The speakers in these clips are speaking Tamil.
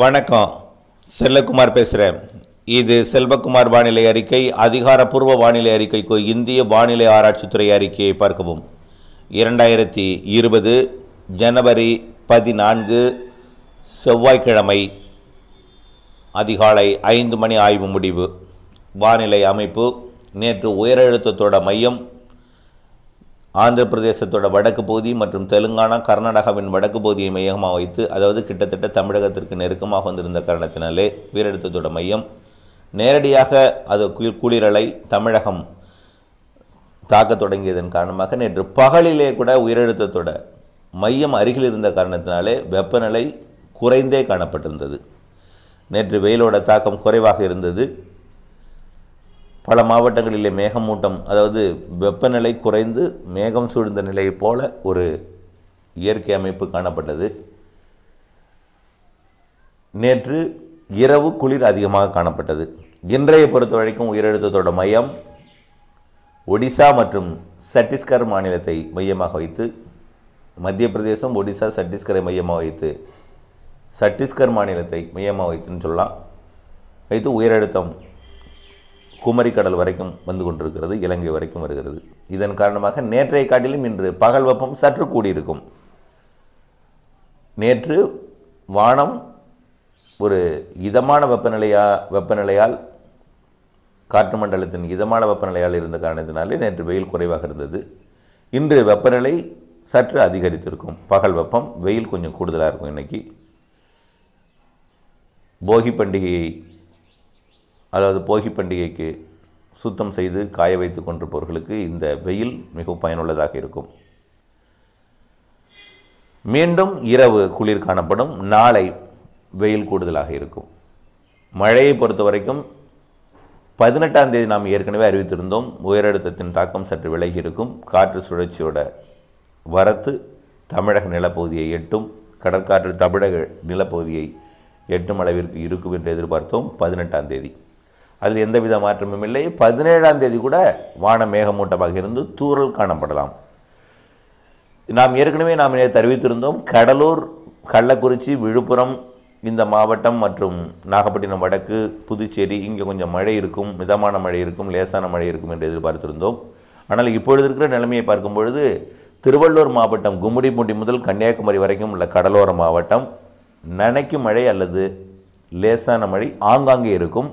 வணக்கம் செல்லக்குமார் பேசுகிறேன் இது செல்வகுமார் வானிலை அறிக்கை அதிகாரப்பூர்வ வானிலை அறிக்கைக்கு இந்திய வானிலை ஆராய்ச்சித்துறை அறிக்கையை பார்க்கவும் இரண்டாயிரத்தி இருபது ஜனவரி பதினான்கு செவ்வாய்க்கிழமை அதிகாலை ஐந்து மணி ஆய்வு முடிவு வானிலை அமைப்பு நேற்று உயரழுத்தத்தோட மையம் ஆந்திர பிரதேசத்தோட வடக்கு பகுதி மற்றும் தெலுங்கானா கர்நாடகாவின் வடக்கு பகுதியை மையமாக வைத்து அதாவது கிட்டத்தட்ட தமிழகத்திற்கு நெருக்கமாக வந்திருந்த காரணத்தினாலே உயிரிழத்தத்தோட மையம் நேரடியாக அது குளிரலை தமிழகம் தாக்க தொடங்கியதன் காரணமாக நேற்று பகலிலே கூட உயிரிழத்தத்தோட மையம் அருகில் இருந்த காரணத்தினாலே வெப்பநிலை குறைந்தே காணப்பட்டிருந்தது நேற்று வெயிலோட தாக்கம் குறைவாக இருந்தது பல மாவட்டங்களிலே மேகமூட்டம் அதாவது வெப்பநிலை குறைந்து மேகம் சூழ்ந்த நிலையைப் போல ஒரு இயற்கை அமைப்பு காணப்பட்டது நேற்று இரவு குளிர் அதிகமாக காணப்பட்டது இன்றைய பொறுத்த வரைக்கும் உயிரழுத்தத்தோட மையம் ஒடிசா மற்றும் சத்தீஸ்கர் மாநிலத்தை மையமாக வைத்து மத்திய பிரதேசம் ஒடிசா சத்தீஸ்கரை மையமாக வைத்து சத்தீஸ்கர் மாநிலத்தை மையமாக வைத்துன்னு சொல்லலாம் வைத்து உயரழுத்தம் குமரிக்கடல் வரைக்கும் வந்து கொண்டிருக்கிறது இலங்கை வரைக்கும் வருகிறது இதன் காரணமாக நேற்றைய காட்டிலும் இன்று பகல் வெப்பம் சற்று கூடியிருக்கும் நேற்று வானம் ஒரு இதமான வெப்பநிலையா வெப்பநிலையால் காற்று மண்டலத்தின் இதமான வெப்பநிலையால் இருந்த காரணத்தினாலே நேற்று வெயில் குறைவாக இருந்தது இன்று வெப்பநிலை சற்று அதிகரித்திருக்கும் பகல் வெப்பம் வெயில் கொஞ்சம் கூடுதலாக இருக்கும் இன்றைக்கி போகி பண்டிகையை அதாவது போகி பண்டிகைக்கு சுத்தம் செய்து காய வைத்து கொண்டிருப்பவர்களுக்கு இந்த வெயில் மிகவும் பயனுள்ளதாக இருக்கும் மீண்டும் இரவு குளிர் காணப்படும் நாளை வெயில் கூடுதலாக இருக்கும் மழையை பொறுத்த வரைக்கும் பதினெட்டாம் தேதி நாம் ஏற்கனவே அறிவித்திருந்தோம் உயரழுத்தத்தின் தாக்கம் சற்று விலகி இருக்கும் காற்று சுழற்சியோட வரத்து தமிழக நிலப்பகுதியை எட்டும் கடற்காற்று தமிழக நிலப்பகுதியை எட்டும் அளவிற்கு இருக்கும் என்று எதிர்பார்த்தோம் பதினெட்டாம் தேதி அதில் எந்தவித மாற்றமும் இல்லை பதினேழாம் தேதி கூட வான மேகமூட்டமாக இருந்து தூரல் காணப்படலாம் நாம் ஏற்கனவே நாம் இதை தெரிவித்திருந்தோம் கடலூர் கள்ளக்குறிச்சி விழுப்புரம் இந்த மாவட்டம் மற்றும் நாகப்பட்டினம் வடக்கு புதுச்சேரி இங்கே கொஞ்சம் மழை இருக்கும் மிதமான மழை இருக்கும் லேசான மழை இருக்கும் என்று எதிர்பார்த்திருந்தோம் ஆனால் இப்பொழுது இருக்கிற நிலைமையை பார்க்கும் பொழுது திருவள்ளூர் மாவட்டம் கும்முடிப்பூண்டி முதல் கன்னியாகுமரி வரைக்கும் உள்ள கடலோர மாவட்டம் நனைக்கும் மழை அல்லது லேசான மழை ஆங்காங்கே இருக்கும்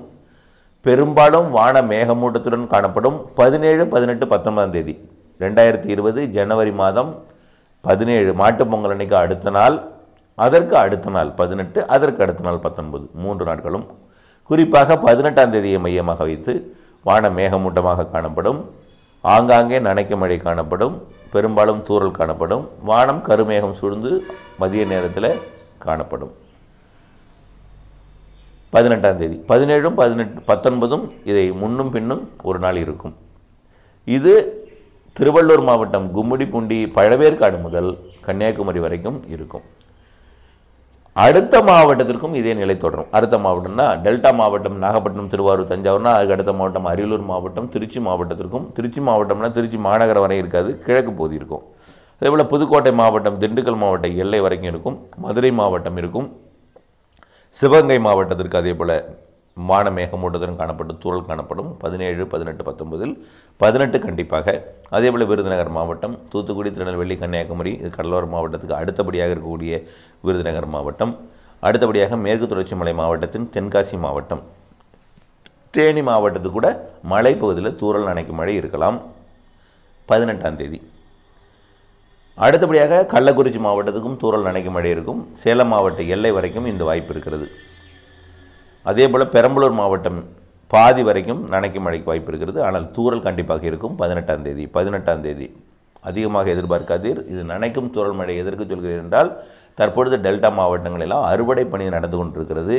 பெரும்பாலும் வான மேகமூட்டத்துடன் காணப்படும் பதினேழு பதினெட்டு பத்தொன்பதாம் தேதி ரெண்டாயிரத்தி இருபது ஜனவரி மாதம் பதினேழு மாட்டு பொங்கல் அன்னைக்கு அடுத்த நாள் அதற்கு அடுத்த நாள் பதினெட்டு அதற்கு அடுத்த நாள் பத்தொன்பது மூன்று நாட்களும் குறிப்பாக பதினெட்டாம் தேதியை மையமாக வைத்து வான மேகமூட்டமாக காணப்படும் ஆங்காங்கே நனைக்க மழை காணப்படும் பெரும்பாலும் தூரல் காணப்படும் வானம் கருமேகம் சூழ்ந்து மதிய நேரத்தில் காணப்படும் பதினெட்டாம் தேதி பதினேழும் பதினெட்டு பத்தொன்பதும் இதை முன்னும் பின்னும் ஒரு நாள் இருக்கும் இது திருவள்ளூர் மாவட்டம் கும்முடிப்பூண்டி பழவேற்காடு முதல் கன்னியாகுமரி வரைக்கும் இருக்கும் அடுத்த மாவட்டத்திற்கும் இதே நிலை தொடரும் அடுத்த மாவட்டம்னா டெல்டா மாவட்டம் நாகப்பட்டினம் திருவாரூர் தஞ்சாவூர்னா அதுக்கு அடுத்த மாவட்டம் அரியலூர் மாவட்டம் திருச்சி மாவட்டத்திற்கும் திருச்சி மாவட்டம்னா திருச்சி மாநகரம் வரை இருக்காது கிழக்கு பகுதி இருக்கும் அதேபோல் புதுக்கோட்டை மாவட்டம் திண்டுக்கல் மாவட்டம் எல்லை வரைக்கும் இருக்கும் மதுரை மாவட்டம் இருக்கும் சிவகங்கை மாவட்டத்திற்கு அதே போல் மான மேகமூட்டத்துடன் காணப்படும் தூரல் காணப்படும் பதினேழு பதினெட்டு பத்தொன்பதில் பதினெட்டு கண்டிப்பாக அதே போல் விருதுநகர் மாவட்டம் தூத்துக்குடி திருநெல்வேலி கன்னியாகுமரி இது கடலோர மாவட்டத்துக்கு அடுத்தபடியாக இருக்கக்கூடிய விருதுநகர் மாவட்டம் அடுத்தபடியாக மேற்கு தொடர்ச்சி மலை மாவட்டத்தின் தென்காசி மாவட்டம் தேனி மாவட்டத்துக்கு கூட மலைப்பகுதியில் தூரல் அணைக்கும் மழை இருக்கலாம் பதினெட்டாம் தேதி அடுத்தபடியாக கள்ளக்குறிச்சி மாவட்டத்துக்கும் தூரல் நினைக்கும் மழை இருக்கும் சேலம் மாவட்ட எல்லை வரைக்கும் இந்த வாய்ப்பு இருக்கிறது அதே போல் பெரம்பலூர் மாவட்டம் பாதி வரைக்கும் நினைக்கும் மழைக்கு வாய்ப்பு இருக்கிறது ஆனால் தூரல் கண்டிப்பாக இருக்கும் பதினெட்டாம் தேதி பதினெட்டாம் தேதி அதிகமாக எதிர்பார்க்காதீர் இது நனைக்கும் தூரல் மழை எதற்கு சொல்கிறீர்கள் என்றால் தற்பொழுது டெல்டா மாவட்டங்களெல்லாம் அறுவடை பணி நடந்து கொண்டிருக்கிறது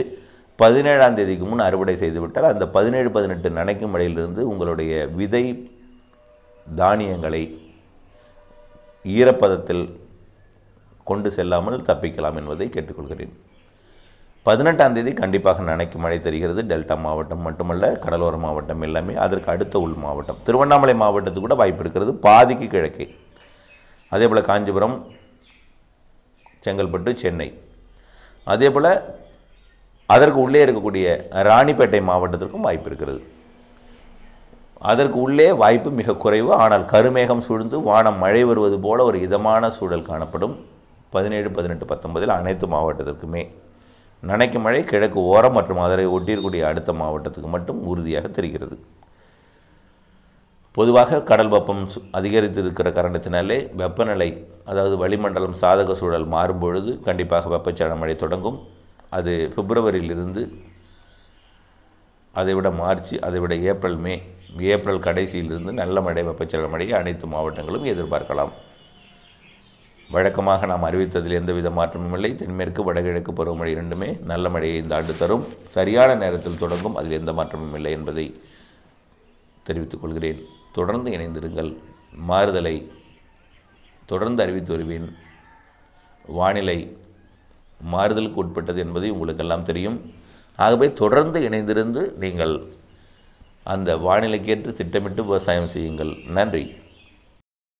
பதினேழாம் தேதிக்கு முன் அறுவடை செய்துவிட்டால் அந்த பதினேழு பதினெட்டு நனைக்கும் மழையிலிருந்து உங்களுடைய விதை தானியங்களை ஈரப்பதத்தில் கொண்டு செல்லாமல் தப்பிக்கலாம் என்பதை கேட்டுக்கொள்கிறேன் பதினெட்டாம் தேதி கண்டிப்பாக நனைக்கு மழை தெரிகிறது டெல்டா மாவட்டம் மட்டுமல்ல கடலோர மாவட்டம் எல்லாமே அதற்கு அடுத்த உள் மாவட்டம் திருவண்ணாமலை மாவட்டத்துக்கு கூட வாய்ப்பு இருக்கிறது பாதிக்கு கிழக்கே அதே போல் காஞ்சிபுரம் செங்கல்பட்டு சென்னை அதே போல் அதற்கு உள்ளே இருக்கக்கூடிய ராணிப்பேட்டை மாவட்டத்திற்கும் வாய்ப்பு இருக்கிறது அதற்கு உள்ளே வாய்ப்பு மிக குறைவு ஆனால் கருமேகம் சூழ்ந்து வானம் மழை வருவது போல ஒரு இதமான சூழல் காணப்படும் பதினேழு பதினெட்டு பத்தொன்பதில் அனைத்து மாவட்டத்திற்குமே நனைக்கு மழை கிழக்கு ஓரம் மற்றும் அதனை ஒட்டியிருக்கூடிய அடுத்த மாவட்டத்துக்கு மட்டும் உறுதியாக தெரிகிறது பொதுவாக கடல் வெப்பம் அதிகரித்திருக்கிற காரணத்தினாலே வெப்பநிலை அதாவது வளிமண்டலம் சாதக சூழல் மாறும்பொழுது கண்டிப்பாக வெப்பச்சலன மழை தொடங்கும் அது பிப்ரவரியிலிருந்து அதை விட மார்ச் அதை விட ஏப்ரல் மே ஏப்ரல் கடைசியிலிருந்து நல்ல மழை வெப்பச்சலம் அடைய அனைத்து மாவட்டங்களும் எதிர்பார்க்கலாம் வழக்கமாக நாம் அறிவித்ததில் எந்தவித மாற்றமும் இல்லை தென்மேற்கு வடகிழக்கு பருவமழை இரண்டுமே நல்ல மழையை இந்த ஆண்டு தரும் சரியான நேரத்தில் தொடங்கும் அதில் எந்த மாற்றமும் இல்லை என்பதை தெரிவித்துக் கொள்கிறேன் தொடர்ந்து இணைந்திருங்கள் மாறுதலை தொடர்ந்து அறிவித்து வருவேன் வானிலை மாறுதலுக்கு உட்பட்டது என்பதை உங்களுக்கெல்லாம் தெரியும் ஆகவே தொடர்ந்து இணைந்திருந்து நீங்கள் அந்த வானிலைக்கேற்று திட்டமிட்டு விவசாயம் செய்யுங்கள் நன்றி